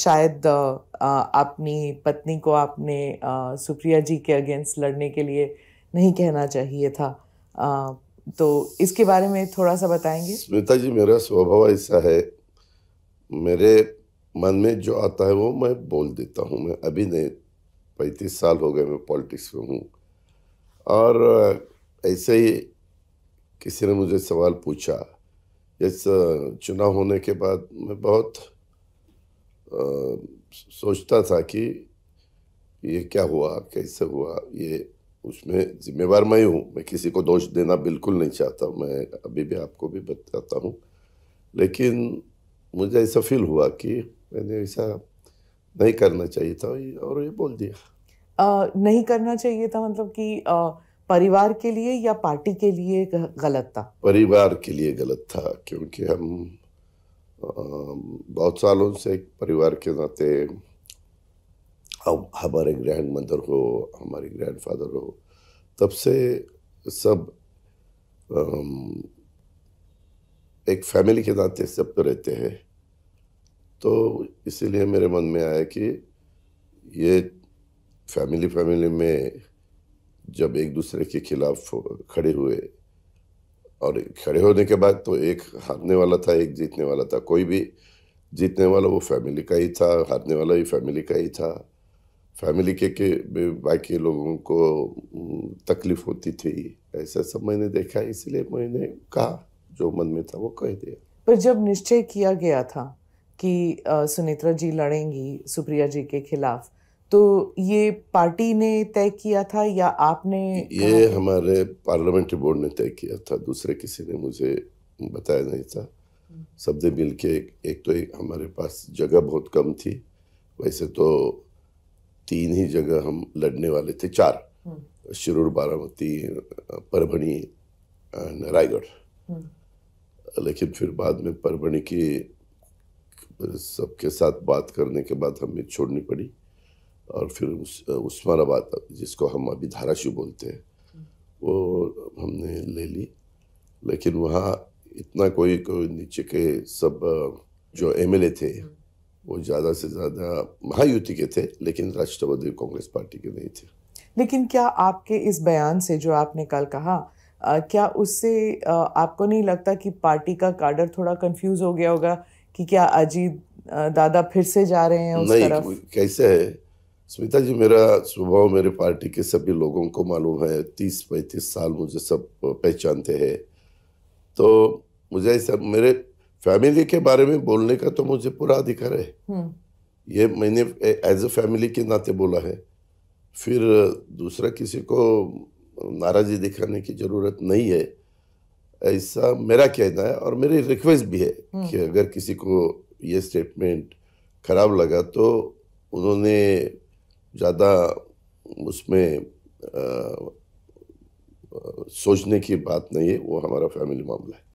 शायद अपनी पत्नी को आपने सुप्रिया जी के अगेंस्ट लड़ने के लिए नहीं कहना चाहिए था तो इसके बारे में थोड़ा सा बताएंगे स्मिता जी मेरा स्वभाव ऐसा है मेरे मन में जो आता है वो मैं बोल देता हूँ मैं अभी नहीं पैंतीस साल हो गए मैं पॉलिटिक्स में हूँ और ऐसे ही किसी ने मुझे सवाल पूछा इस चुनाव होने के बाद मैं बहुत सोचता था कि ये क्या हुआ कैसे हुआ ये उसमें जिम्मेवार मैं हूँ मैं किसी को दोष देना बिल्कुल नहीं चाहता मैं अभी भी आपको भी बताता हूँ लेकिन मुझे ऐसा फील हुआ कि मैंने ऐसा नहीं करना चाहिए था और ये बोल दिया आ, नहीं करना चाहिए था मतलब कि आ, परिवार के लिए या पार्टी के लिए गलत था परिवार के लिए गलत था क्योंकि हम बहुत सालों से परिवार के नाते अब हमारे ग्रैंड मदर हो हमारे ग्रैंड फादर हो तब से सब एक फैमिली के नाते सब तो रहते हैं तो इसीलिए मेरे मन में आया कि ये फैमिली फैमिली में जब एक दूसरे के खिलाफ खड़े हुए और खड़े होने के बाद तो एक हारने वाला था एक जीतने वाला था कोई भी जीतने वाला वो फैमिली का ही था हारने वाला भी फैमिली का ही था फैमिली के, के बाकी लोगों को तकलीफ होती थी ऐसा सब मैंने देखा इसलिए मैंने कहा जो मन में था वो कह दिया पर जब निश्चय किया गया था कि सुनेत्रा जी लड़ेंगी सुप्रिया जी के खिलाफ तो ये पार्टी ने तय किया था या आपने ये हमारे पार्लियामेंट्री बोर्ड ने तय किया था दूसरे किसी ने मुझे बताया नहीं था सबने मिल के एक तो एक हमारे पास जगह बहुत कम थी वैसे तो तीन ही जगह हम लड़ने वाले थे चार हम्म। शिरूर बारामती परभणी रायगढ़ हम्म। लेकिन फिर बाद में परभणी की सबके साथ बात करने के बाद हमें छोड़नी पड़ी और फिर उस उस्मानाबाद जिसको हम अभी धाराशिव बोलते हैं हम्म। वो हमने ले ली लेकिन वहाँ इतना कोई कोई नीचे के सब जो एम थे हम्म। वो ज़्यादा से ज़्यादा महायुति के थे लेकिन राष्ट्रवादी कांग्रेस पार्टी के नहीं थे लेकिन क्या आपके इस बयान से जो आपने कल कहा आ, क्या उससे आ, आपको नहीं लगता कि पार्टी का कार्डर थोड़ा कंफ्यूज हो गया होगा कि क्या अजीत दादा फिर से जा रहे हैं उस नहीं तरफ? कैसे है सुमिता जी मेरा स्वभाव मेरे पार्टी के सभी लोगों को मालूम है तीस पैंतीस साल मुझे सब पहचानते हैं तो मुझे ऐसा मेरे फैमिली के बारे में बोलने का तो मुझे पूरा अधिकार है हम्म। ये मैंने एज अ फैमिली के नाते बोला है फिर दूसरा किसी को नाराज़ी दिखाने की ज़रूरत नहीं है ऐसा मेरा कहना है और मेरी रिक्वेस्ट भी है हम्म। कि अगर किसी को ये स्टेटमेंट खराब लगा तो उन्होंने ज़्यादा उसमें आ, आ, सोचने की बात नहीं है वो हमारा फैमिली मामला है